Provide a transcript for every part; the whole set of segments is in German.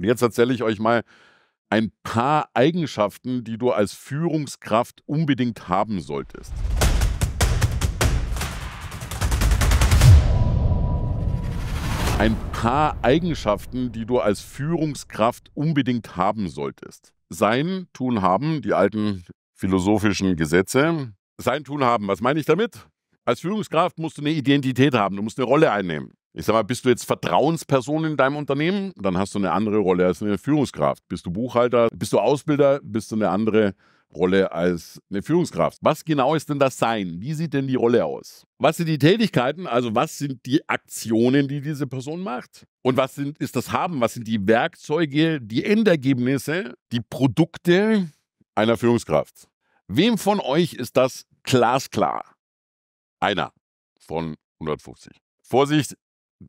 Und jetzt erzähle ich euch mal ein paar Eigenschaften, die du als Führungskraft unbedingt haben solltest. Ein paar Eigenschaften, die du als Führungskraft unbedingt haben solltest. Sein, tun, haben, die alten philosophischen Gesetze. Sein, tun, haben, was meine ich damit? Als Führungskraft musst du eine Identität haben, du musst eine Rolle einnehmen. Ich sag mal, bist du jetzt Vertrauensperson in deinem Unternehmen, dann hast du eine andere Rolle als eine Führungskraft. Bist du Buchhalter, bist du Ausbilder, bist du eine andere Rolle als eine Führungskraft. Was genau ist denn das Sein? Wie sieht denn die Rolle aus? Was sind die Tätigkeiten? Also was sind die Aktionen, die diese Person macht? Und was sind, ist das Haben? Was sind die Werkzeuge, die Endergebnisse, die Produkte einer Führungskraft? Wem von euch ist das glasklar? Einer von 150. Vorsicht,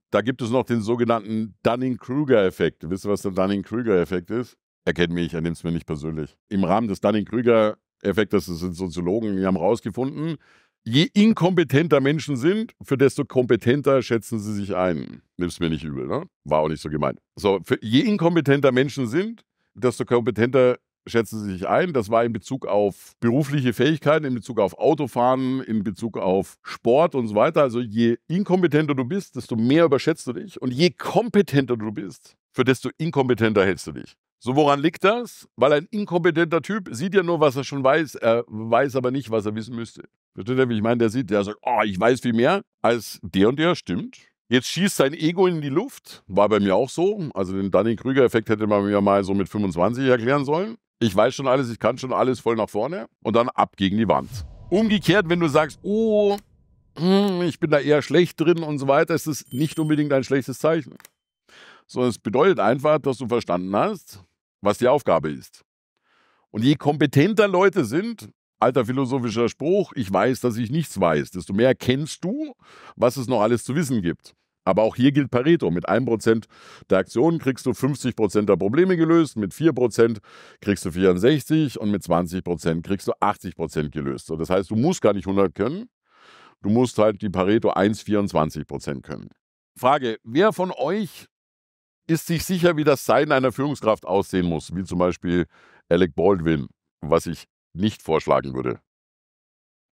da gibt es noch den sogenannten Dunning-Kruger-Effekt. Wisst ihr, was der Dunning-Kruger-Effekt ist? Erkennt mich, er nimmt es mir nicht persönlich. Im Rahmen des Dunning-Kruger-Effektes, das sind Soziologen, die haben herausgefunden, je inkompetenter Menschen sind, für desto kompetenter schätzen sie sich ein. Nimm's mir nicht übel, ne? War auch nicht so gemeint. So, je inkompetenter Menschen sind, desto kompetenter schätzen Sie sich ein. Das war in Bezug auf berufliche Fähigkeiten, in Bezug auf Autofahren, in Bezug auf Sport und so weiter. Also je inkompetenter du bist, desto mehr überschätzt du dich. Und je kompetenter du bist, für desto inkompetenter hältst du dich. So, woran liegt das? Weil ein inkompetenter Typ sieht ja nur, was er schon weiß, er weiß aber nicht, was er wissen müsste. Versteht ihr, wie ich meine? Der sieht, der sagt, oh, ich weiß viel mehr als der und der, stimmt. Jetzt schießt sein Ego in die Luft, war bei mir auch so. Also den Dunning-Krüger-Effekt hätte man mir mal so mit 25 erklären sollen ich weiß schon alles, ich kann schon alles voll nach vorne und dann ab gegen die Wand. Umgekehrt, wenn du sagst, oh, hm, ich bin da eher schlecht drin und so weiter, ist das nicht unbedingt ein schlechtes Zeichen. Sondern es bedeutet einfach, dass du verstanden hast, was die Aufgabe ist. Und je kompetenter Leute sind, alter philosophischer Spruch, ich weiß, dass ich nichts weiß, desto mehr kennst du, was es noch alles zu wissen gibt. Aber auch hier gilt Pareto. Mit 1% der Aktionen kriegst du 50% der Probleme gelöst, mit 4% kriegst du 64 und mit 20% kriegst du 80% gelöst. das heißt, du musst gar nicht 100 können, du musst halt die Pareto 1,24% können. Frage, wer von euch ist sich sicher, wie das Sein einer Führungskraft aussehen muss, wie zum Beispiel Alec Baldwin, was ich nicht vorschlagen würde?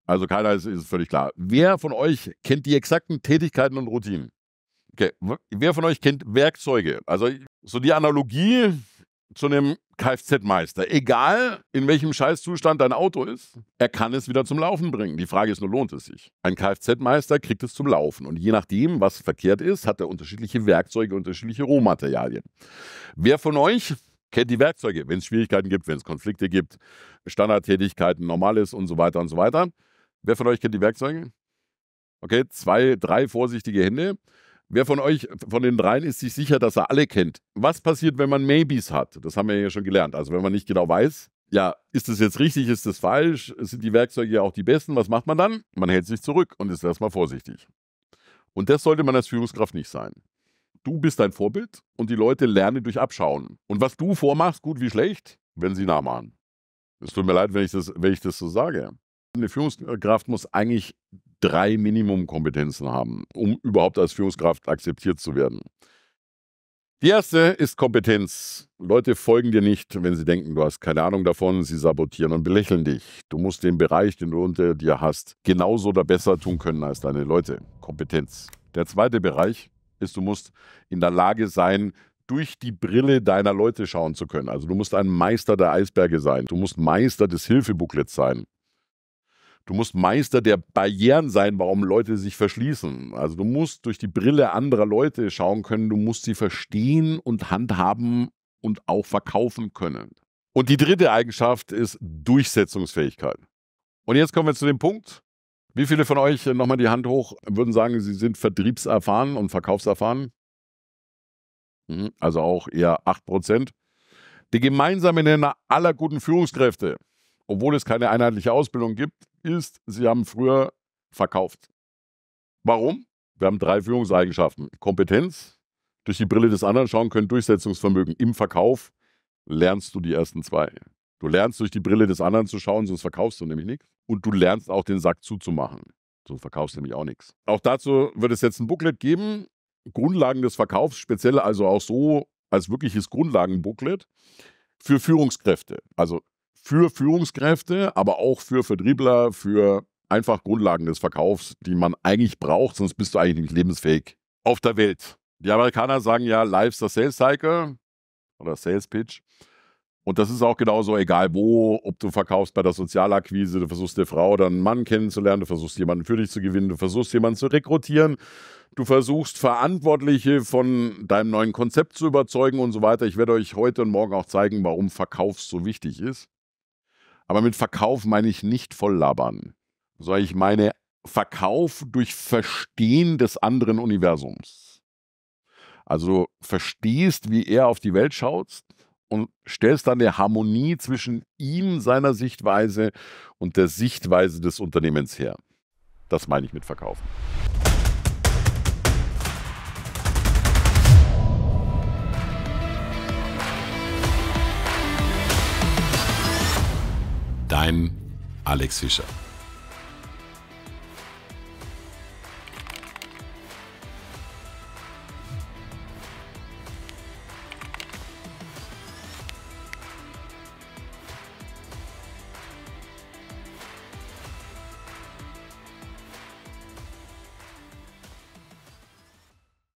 Also keiner ist, ist völlig klar. Wer von euch kennt die exakten Tätigkeiten und Routinen? Okay. Wer von euch kennt Werkzeuge? Also so die Analogie zu einem Kfz-Meister. Egal, in welchem Scheißzustand dein Auto ist, er kann es wieder zum Laufen bringen. Die Frage ist nur, lohnt es sich? Ein Kfz-Meister kriegt es zum Laufen. Und je nachdem, was verkehrt ist, hat er unterschiedliche Werkzeuge, unterschiedliche Rohmaterialien. Wer von euch kennt die Werkzeuge, wenn es Schwierigkeiten gibt, wenn es Konflikte gibt, Standardtätigkeiten, Normales und so weiter und so weiter? Wer von euch kennt die Werkzeuge? Okay, zwei, drei vorsichtige Hände. Wer von euch, von den dreien, ist sich sicher, dass er alle kennt? Was passiert, wenn man Maybes hat? Das haben wir ja schon gelernt. Also wenn man nicht genau weiß, ja, ist das jetzt richtig, ist das falsch? Sind die Werkzeuge ja auch die besten? Was macht man dann? Man hält sich zurück und ist erstmal vorsichtig. Und das sollte man als Führungskraft nicht sein. Du bist dein Vorbild und die Leute lernen durch Abschauen. Und was du vormachst, gut wie schlecht, werden sie nachmachen. Es tut mir leid, wenn ich das, wenn ich das so sage. Eine Führungskraft muss eigentlich drei Minimumkompetenzen haben, um überhaupt als Führungskraft akzeptiert zu werden. Die erste ist Kompetenz. Leute folgen dir nicht, wenn sie denken, du hast keine Ahnung davon, sie sabotieren und belächeln dich. Du musst den Bereich, den du unter dir hast, genauso oder besser tun können als deine Leute. Kompetenz. Der zweite Bereich ist, du musst in der Lage sein, durch die Brille deiner Leute schauen zu können. Also du musst ein Meister der Eisberge sein. Du musst Meister des Hilfebooklets sein. Du musst Meister der Barrieren sein, warum Leute sich verschließen. Also du musst durch die Brille anderer Leute schauen können, du musst sie verstehen und handhaben und auch verkaufen können. Und die dritte Eigenschaft ist Durchsetzungsfähigkeit. Und jetzt kommen wir zu dem Punkt, wie viele von euch, äh, nochmal die Hand hoch, würden sagen, sie sind vertriebserfahren und verkaufserfahren? Mhm, also auch eher 8%. Die gemeinsame Nenner aller guten Führungskräfte, obwohl es keine einheitliche Ausbildung gibt, ist, sie haben früher verkauft. Warum? Wir haben drei Führungseigenschaften. Kompetenz, durch die Brille des anderen schauen können, Durchsetzungsvermögen. Im Verkauf lernst du die ersten zwei. Du lernst durch die Brille des anderen zu schauen, sonst verkaufst du nämlich nichts. Und du lernst auch den Sack zuzumachen. Sonst verkaufst du nämlich auch nichts. Auch dazu wird es jetzt ein Booklet geben. Grundlagen des Verkaufs, speziell also auch so als wirkliches Grundlagenbooklet für Führungskräfte. Also für Führungskräfte, aber auch für Vertriebler, für einfach Grundlagen des Verkaufs, die man eigentlich braucht, sonst bist du eigentlich nicht lebensfähig auf der Welt. Die Amerikaner sagen ja, Life's the Sales Cycle oder Sales Pitch. Und das ist auch genauso, egal wo, ob du verkaufst bei der Sozialakquise, du versuchst eine Frau oder einen Mann kennenzulernen, du versuchst jemanden für dich zu gewinnen, du versuchst jemanden zu rekrutieren, du versuchst Verantwortliche von deinem neuen Konzept zu überzeugen und so weiter. Ich werde euch heute und morgen auch zeigen, warum Verkauf so wichtig ist. Aber mit Verkauf meine ich nicht volllabern, sondern ich meine Verkauf durch Verstehen des anderen Universums. Also verstehst, wie er auf die Welt schaut und stellst dann eine Harmonie zwischen ihm, seiner Sichtweise und der Sichtweise des Unternehmens her. Das meine ich mit Verkaufen. Dein Alex Fischer.